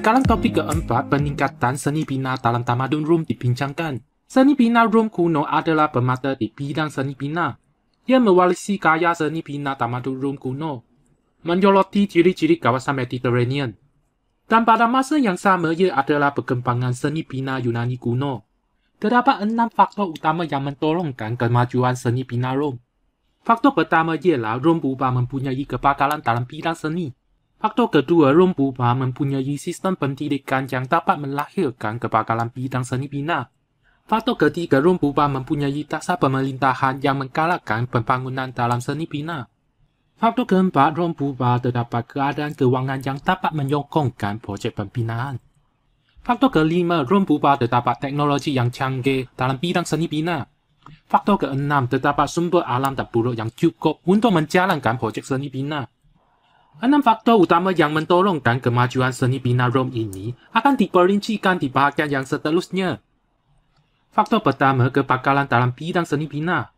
Sekarang topik keempat, peningkatan seni bina dalam tamadun Rom dipincangkan. Seni bina Rom kuno adalah pemata di bidang seni bina. Ia mewarisi gaya seni bina tamadun Rom kuno, menyoroti ciri-ciri kawasan Mediterranean. Dan pada masa yang sama, ia adalah perkembangan seni bina Yunani kuno. Terdapat enam faktor utama yang mentolongkan kemajuan seni bina Rom. Faktor pertama ialah Rom berubah mempunyai kebakaran dalam bidang seni. Faktor kedua, ruang perubahan mempunyai sistem pendidikan yang dapat melahirkan kebakalan bidang seni bina. Faktor ketiga, ruang perubahan mempunyai dasar pemerintahan yang menggalakkan pembangunan dalam seni bina. Faktor keempat, ruang perubahan terdapat keadaan kewangan yang dapat menyokongkan projek pembinaan. Faktor kelima, ruang perubahan terdapat teknologi yang canggih dalam bidang seni bina. Faktor keenam, terdapat sumber alam dan terburuk yang cukup untuk menjalankan projek seni bina. Enam faktor utama yang mendorongkan kemajuan seni bina Rom ini akan diperincikan di bahagian yang seterusnya. Faktor pertama, kepakalan dalam bidang seni bina.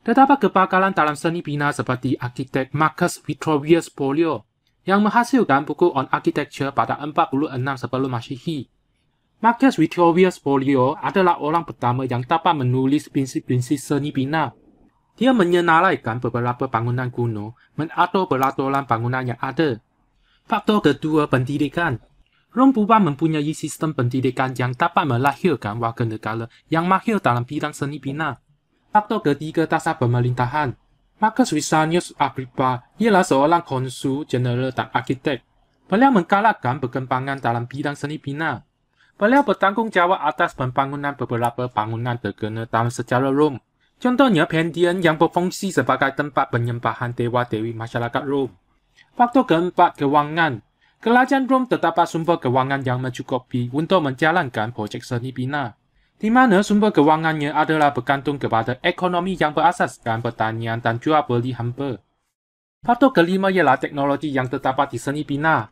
Terdapat kepakalan dalam seni bina seperti arkitek Marcus Vitruvius Pollio yang menghasilkan buku on architecture pada 46 sebelum masehi. Marcus Vitruvius Pollio adalah orang pertama yang dapat menulis prinsip-prinsip seni bina ia menyenaraikan beberapa bangunan kuno menato peraturan bangunan yang ada. Faktor kedua pendidikan. Rom Bubang mempunyai sistem pendidikan yang dapat melahirkan warga negara yang mahir dalam bidang seni bina. Faktor ketiga dasar pemerintahan. Marcus Visanius Agrippa ialah seorang konsul, general dan arkitek. Beliau menggalakkan perkembangan dalam bidang seni bina. Beliau bertanggungjawab atas pembangunan beberapa bangunan terkenal dalam sejarah Rome. Contohnya pendian yang berfungsi sebagai tempat penyembahan dewa-dewi masyarakat Rom. Faktor keempat, kewangan. Kerajaan Rom terdapat sumber kewangan yang mencukupi untuk menjalankan projek seni bina. Di mana sumber kewangannya adalah bergantung kepada ekonomi yang berasaskan pertanian dan jual beli hampa. Faktor kelima ialah teknologi yang terdapat di seni bina.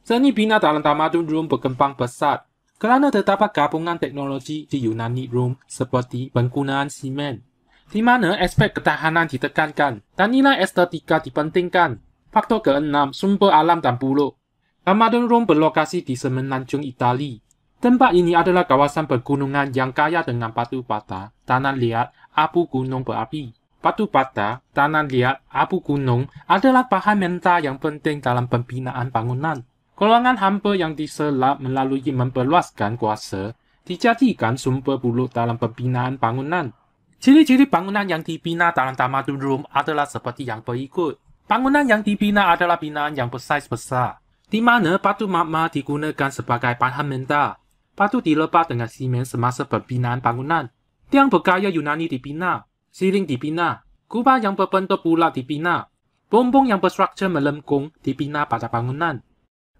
Seni bina dalam tamadun Rom berkembang besar. Kerana terdapat gabungan teknologi di Yunani Room seperti penggunaan simen, di mana aspek ketahanan ditekankan dan nilai estetika dipentingkan. Faktor keenam, sumber alam dan buruk. Ramadan Room berlokasi di semenanjung Itali. Tempat ini adalah kawasan pergunungan yang kaya dengan batu bata, tanah liat, abu gunung berapi. Batu bata, tanah liat, abu gunung adalah bahan mentah yang penting dalam pembinaan bangunan. Golongan hamba yang diselap melalui memperluaskan kuasa dijadikan sumber buruk dalam pembinaan bangunan. Ciri-ciri bangunan yang dibina dalam tamadun Rum adalah seperti yang berikut. Bangunan yang dibina adalah binaan yang bersaiz besar, di mana batu magma digunakan sebagai bahan mental. Batu dilepas dengan simen semasa pembinaan bangunan. Tiang bergaya Yunani dibina, siling dibina, kubah yang berbentuk bulat dibina, bumbung yang berstruktur melengkung dibina pada bangunan.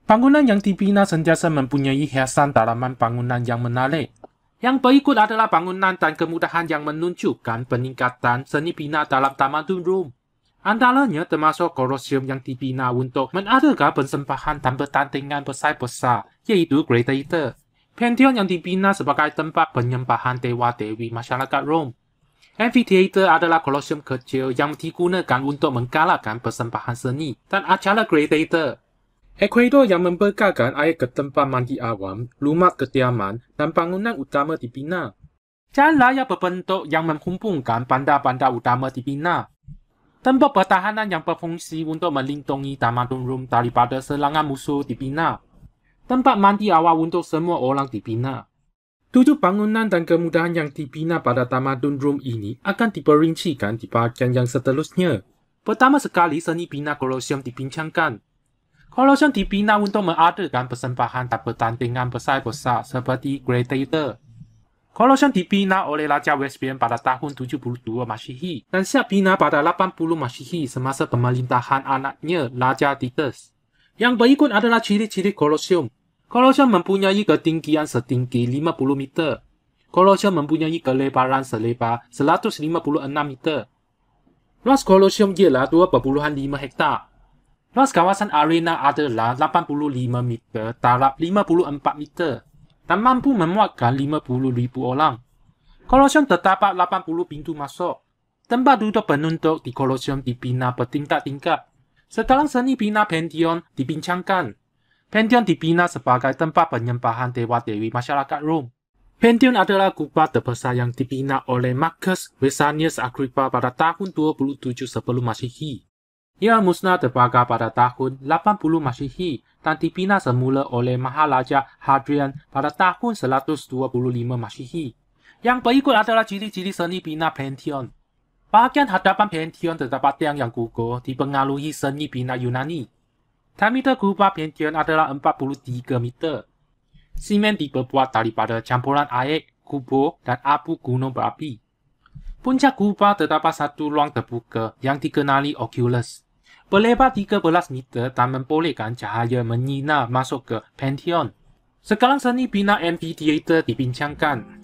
Bangunan yang dibina sentiasa mempunyai hiasan dalaman bangunan yang menarik. Yang berikut adalah bangunan dan kemudahan yang menunjukkan peningkatan seni bina dalam Taman Dunrum. Antaranya termasuk kolosium yang dibina untuk menadaga persembahan dan pertandingan besar-besar, iaitu Great Eater. Pantheon yang dibina sebagai tempat penyembahan dewa-dewi masyarakat Rom. Amphitheater adalah kolosium kecil yang digunakan untuk menggalakkan persembahan seni dan acara Great Eater. Ekuador yang membekalkan air ke tempat mandi awam, rumah kediaman dan bangunan utama di dibina. Jalan raya berbentuk yang menghubungkan bandar-bandar utama di dibina. Tempat pertahanan yang berfungsi untuk melindungi tamadun rum daripada serangan musuh di dibina. Tempat mandi awal untuk semua orang di dibina. Tujuh bangunan dan kemudahan yang dibina pada tamadun rum ini akan diperincikan di bahagian yang seterusnya. Pertama sekali, seni bina kolosium dibincangkan. Kalau contoh dibina untuk mengadakan persembahan dan bertandingan besar-besar seperti Great Theater. Kolosium yang dibina oleh Raja Vespian pada tahun 72 Masihi dan siap bina pada 80 Masihi semasa pemerintahan anaknya Raja Titus. Yang berikut adalah ciri-ciri kolosium. Kolosium mempunyai ketinggian setinggi 50 meter. Kolosium mempunyai kelebaran selebar 156 meter. Luas kolosium ialah 2.5 hektar. Luas kawasan arena adalah 85 meter darab 54 meter dan mampu memuatkan 50 ribu orang. Kolosium terdapat 80 pintu masuk. Tempat duduk penuntut di kolosium dibina bertingkat-tingkat. Setelah seni bina Pantheon dibincangkan. Pantheon dibina sebagai tempat penyembahan dewa-dewi masyarakat Rom. Pantheon adalah kubah terbesar yang dibina oleh Marcus Vesanius Agrippa pada tahun 27 sebelum Masehi. Ia musnah terbakar pada tahun 80 Masihi dan dipina semula oleh Mahalaja Hadrian pada tahun 125 Masihi. Yang berikut adalah ciri-ciri seni bina Pantheon. Bahagian hadapan Pantheon terdapat tiang yang gugur dipengaruhi seni bina Yunani. Diameter kubah Pantheon adalah 43 meter. Simen diperbuat daripada campuran air, kubur, dan abu gunung berapi. Puncak kubah terdapat satu ruang terbuka yang dikenali Oculus. Berlebar 13 meter, dan membolehkan cahaya menyinar masuk ke Pantheon. Sekarang seni bina amphitheater dibincangkan.